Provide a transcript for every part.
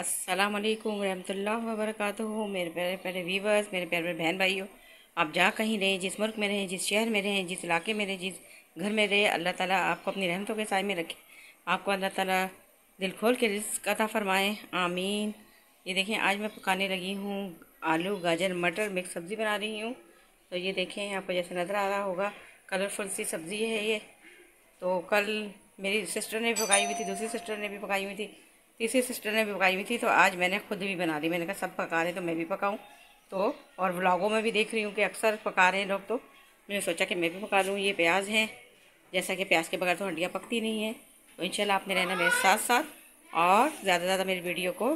अस्सलाम वालेकुम रहमतुल्लाह मेरे प्यारे प्यारे वीवर्स मेरे प्यारे प्यारे बहन भाइयों आप जहाँ कहीं रहें जिस मुल्क में रहें जिस शहर में रहें जिस इलाके में रहें जिस घर में रहें अल्लाह ताला आपको अपनी रहमतों के साय में रखे आपको अल्लाह ताला दिल खोल के रिस्क अता फ़रमाएँ आमीन ये देखें आज मैं पकाने लगी हूँ आलू गाजर मटर मिक्स सब्ज़ी बना रही हूँ तो ये देखें आपको जैसे नज़र आ रहा होगा कलरफुल सी सब्ज़ी है ये तो कल मेरी सिस्टर ने भी पकाई हुई थी दूसरी सिस्टर ने भी पकाई हुई थी तीसरी सिस्टर ने भी पकाई हुई थी तो आज मैंने खुद भी बना दी मैंने कहा सब पका रहे तो मैं भी पकाऊँ तो और ब्लॉगों में भी देख रही हूँ कि अक्सर पका रहे हैं लोग तो मैंने सोचा कि मैं भी पका लूँ ये प्याज है जैसा कि प्याज के बगैर तो हड्डियाँ पकती नहीं हैं तो इन आपने रहना मेरे साथ साथ और ज़्यादा से ज़्यादा मेरी वीडियो को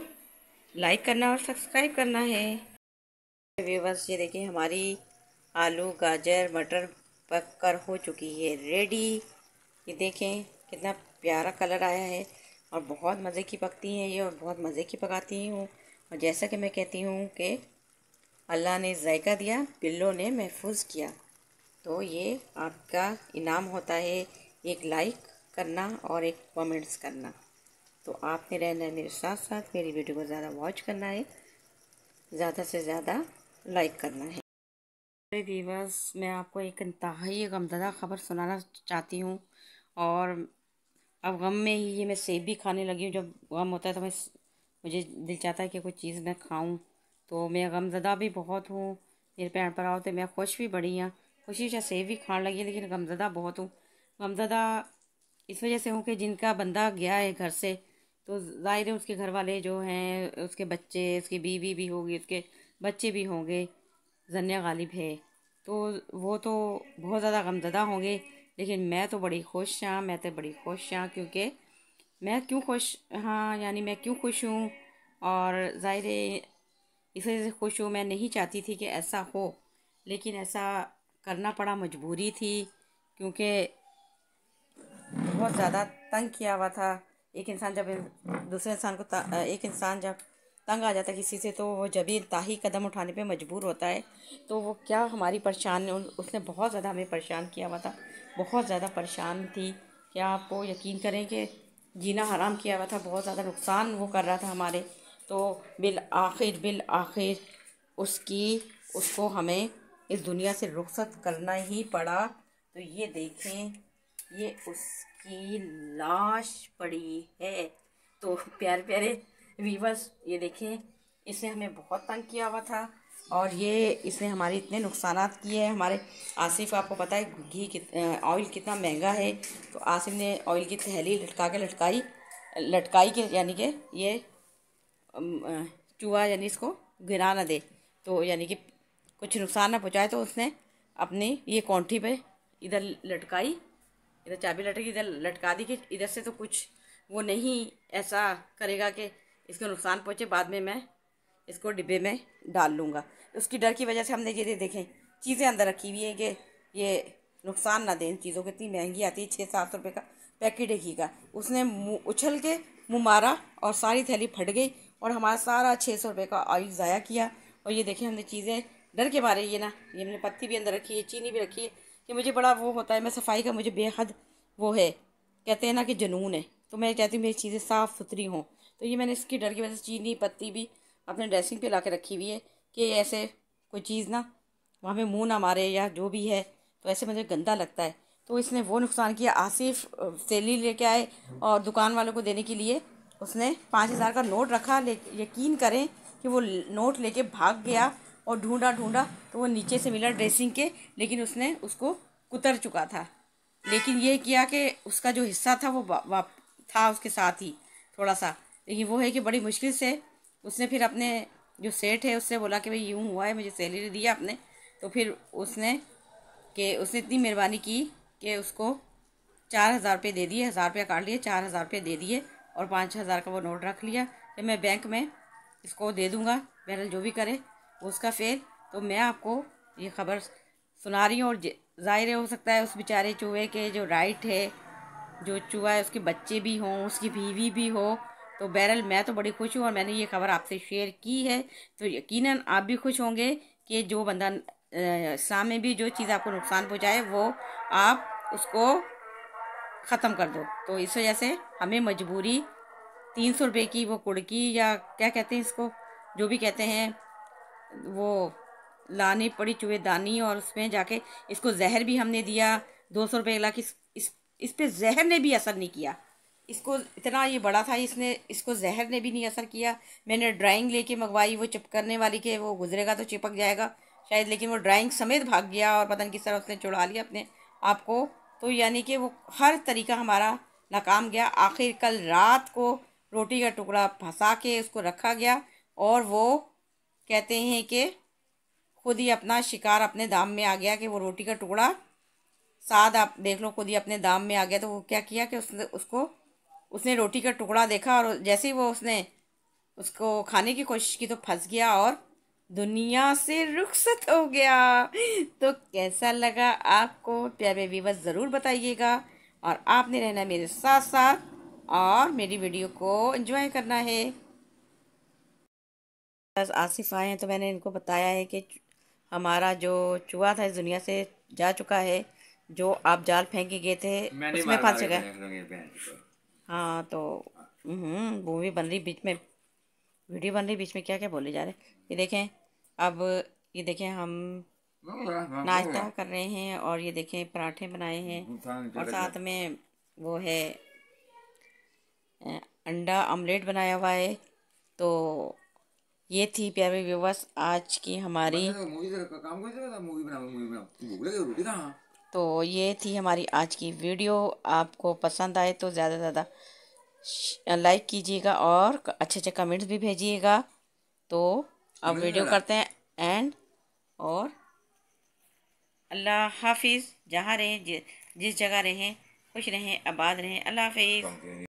लाइक करना और सब्सक्राइब करना है व्यूवर्स ये देखिए हमारी आलू गाजर मटर पक कर हो चुकी है रेडी ये देखें कितना प्यारा कलर आया है और बहुत मज़े की पकती हैं ये और बहुत मज़े की पकाती हूँ और जैसा कि मैं कहती हूँ कि अल्लाह ने जायका दिया बिल्लों ने महफूज किया तो ये आपका इनाम होता है एक लाइक करना और एक कमेंट्स करना तो आपने रहना है मेरे साथ साथ मेरी वीडियो को ज़्यादा वॉच करना है ज़्यादा से ज़्यादा लाइक करना है मेरे व्यूवर्स मैं आपको एक इंतहाई गमजदा ख़बर सुनाना चाहती हूँ और अब गम में ही ये मैं सेब भी खाने लगी हूँ जब गम होता है तो मैं मुझे दिल चाहता है कि कोई चीज़ मैं खाऊं तो मैं गमजदा भी बहुत हूँ मेरे पर आओ तो मैं खुश भी बड़ी हूँ खुशी से सेब भी खाने लगी लेकिन गमजदा बहुत हूँ गमजदा इस वजह से हूँ कि जिनका बंदा गया है घर से तो ज़ाहिर है उसके घर वाले जो हैं उसके बच्चे उसकी बीवी भी होगी उसके बच्चे भी होंगे जन्या गालिब है तो वो तो बहुत ज़्यादा गमजदा होंगे लेकिन मैं तो बड़ी खुश हाँ मैं तो बड़ी खुश हाँ क्योंकि मैं क्यों खुश हाँ यानी मैं क्यों खुश हूँ और ज़ाहिर इस वजह से खुश हूँ मैं नहीं चाहती थी कि ऐसा हो लेकिन ऐसा करना पड़ा मजबूरी थी क्योंकि बहुत ज़्यादा तंग किया हुआ था एक इंसान जब दूसरे इंसान को एक इंसान जब तंग आ जाता किसी से तो वो जब भी ताही कदम उठाने पे मजबूर होता है तो वो क्या हमारी परेशान उसने बहुत ज़्यादा हमें परेशान किया हुआ था बहुत ज़्यादा परेशान थी क्या आपको यकीन करें कि जीना हराम किया हुआ था बहुत ज़्यादा नुकसान वो कर रहा था हमारे तो बिल आखिर बिल आखिर उसकी उसको हमें इस दुनिया से रुखसत करना ही पड़ा तो ये देखें ये उसकी लाश पड़ी है तो प्यारे प्यारे वीवर्स ये देखें इसने हमें बहुत तंग किया हुआ था और ये इसने हमारे इतने नुकसान किए हैं हमारे आसिफ आपको पता है घी कित ऑयल कितना महंगा है तो आसिफ ने ऑयल की थैली लटका के लटकाई लटकाई के यानी कि ये चूहा यानी इसको गिरा ना दे तो यानी कि कुछ नुकसान ना पहुँचाए तो उसने अपनी ये कौंठी पे इधर लटकाई इधर चाबी लटकी इधर लटका दी कि इधर से तो कुछ वो नहीं ऐसा करेगा कि इसको नुकसान पहुँचे बाद में मैं इसको डिब्बे में डाल लूँगा उसकी डर की वजह से हमने ये देखें चीज़ें अंदर रखी हुई हैं कि ये नुकसान ना दें चीज़ों को इतनी महंगी आती है छः सात सौ रुपये का पैकेट है घी का उसने उछल के मुँह मारा और सारी थैली फट गई और हमारा सारा छः सौ रुपये का ऑयल ज़ाया किया और ये देखें हमने चीज़ें डर के मारे ये ना ये हमने पत्ती भी अंदर रखी है चीनी भी रखी है कि मुझे बड़ा वो होता है मैं सफाई का मुझे बेहद वो है कहते हैं ना कि जुनून है तो मैं चाहती हूँ मेरी चीज़ें साफ़ सुथरी हों तो ये मैंने इसकी डर की वजह से चीनी पत्ती भी अपने ड्रेसिंग पे ला के रखी हुई है कि ऐसे कोई चीज़ ना वहाँ पर मुँह ना मारे या जो भी है तो ऐसे मुझे गंदा लगता है तो इसने वो नुकसान किया आसिफ सैली लेके आए और दुकान वालों को देने के लिए उसने पाँच हज़ार का नोट रखा ले यकीन करें कि वो नोट लेके भाग गया और ढूंढा ढूंढा तो वो नीचे से मिला ड्रेसिंग के लेकिन उसने उसको कुतर चुका था लेकिन ये किया कि उसका जो हिस्सा था वो था उसके साथ ही थोड़ा सा लेकिन वो है कि बड़ी मुश्किल से उसने फिर अपने जो सेठ है उससे बोला कि भाई यूँ हुआ है मुझे सैलरी दी आपने तो फिर उसने कि उसने इतनी मेहरबानी की कि उसको चार हज़ार रुपये दे दिए हज़ार रुपया काट लिए चार हज़ार रुपये दे दिए और पाँच हज़ार का वो नोट रख लिया कि मैं बैंक में इसको दे दूँगा बहरल जो भी करे उसका फेल तो मैं आपको ये खबर सुना रही हूँ और जाहिर हो सकता है उस बेचारे चूहे के जो राइट है जो चूहा है उसके बच्चे भी हों उसकी बीवी भी हो तो बहरहाल मैं तो बड़ी खुश हूँ और मैंने ये खबर आपसे शेयर की है तो यकीनन आप भी खुश होंगे कि जो बंदा इस्लाम में भी जो चीज़ आपको नुकसान पहुँचाए वो आप उसको ख़त्म कर दो तो इस वजह से हमें मजबूरी तीन सौ रुपये की वो कुड़की या क्या कहते हैं इसको जो भी कहते हैं वो लानी पड़ी दानी और उसमें जाके इसको जहर भी हमने दिया दो सौ रुपये ला कि इस, इस पर जहर ने भी असर नहीं किया इसको इतना ये बड़ा था इसने इसको जहर ने भी नहीं असर किया मैंने ड्राइंग लेके मंगवाई वो चिपकने वाली के वो गुजरेगा तो चिपक जाएगा शायद लेकिन वो ड्राइंग समेत भाग गया और पता नहीं किस तरह उसने चुड़ा लिया अपने आप को तो यानी कि वो हर तरीका हमारा नाकाम गया आखिर कल रात को रोटी का टुकड़ा फंसा के उसको रखा गया और वो कहते हैं कि खुद ही अपना शिकार अपने दाम में आ गया कि वो रोटी का टुकड़ा साथ आप देख लो खुद ही अपने दाम में आ गया तो वो क्या किया कि उसने उसको उसने रोटी का टुकड़ा देखा और जैसे ही वो उसने उसको खाने की कोशिश की तो फंस गया और दुनिया से रुखसत हो गया तो कैसा लगा आपको प्यारे व्यूवर्स ज़रूर बताइएगा और आपने रहना मेरे साथ साथ और मेरी वीडियो को एंजॉय करना है बस आसिफ आए हैं तो मैंने इनको बताया है कि हमारा जो चूहा था इस दुनिया से जा चुका है जो आप जाल फेंके गए थे उसमें फंस गए हाँ तो मूवी हम्म, बन रही बीच में वीडियो बन रही बीच में क्या क्या बोले जा रहे ये देखें अब ये देखें हम नाश्ता कर रहे हैं और ये देखें पराठे बनाए हैं और साथ में वो है अंडा ऑमलेट बनाया हुआ है तो ये थी प्यारे व्यूवर्स आज की हमारी मूवी मूवी मूवी तो ये थी हमारी आज की वीडियो आपको पसंद आए तो ज़्यादा से ज़्यादा लाइक कीजिएगा और अच्छे अच्छे कमेंट्स भी भेजिएगा तो अब वीडियो करते हैं एंड और अल्लाह हाफिज़ जहाँ रहें जिस जगह रहें खुश रहें आबाद रहें अल्लाह हाफिज़